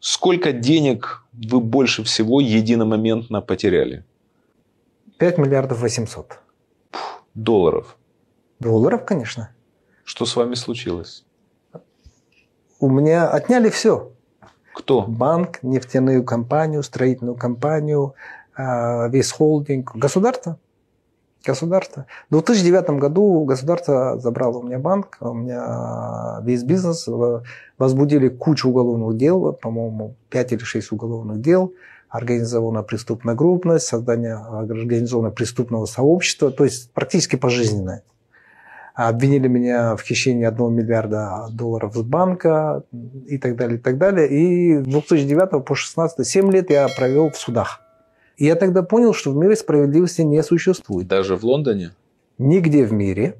Сколько денег вы больше всего единомоментно потеряли? 5 миллиардов 800. Фух, долларов. Долларов, конечно. Что с вами случилось? У меня отняли все. Кто? Банк, нефтяную компанию, строительную компанию, а, весь холдинг. Государство. Государство. В 2009 году государство забрало у меня банк, у меня весь бизнес. Возбудили кучу уголовных дел, по-моему, 5 или 6 уголовных дел. Организованная преступная группность, создание организованного преступного сообщества, то есть практически пожизненное. Обвинили меня в хищении 1 миллиарда долларов с банка и так далее, и так далее. И с 2009 по 2016, 7 лет я провел в судах. И я тогда понял, что в мире справедливости не существует. Даже в Лондоне? Нигде в мире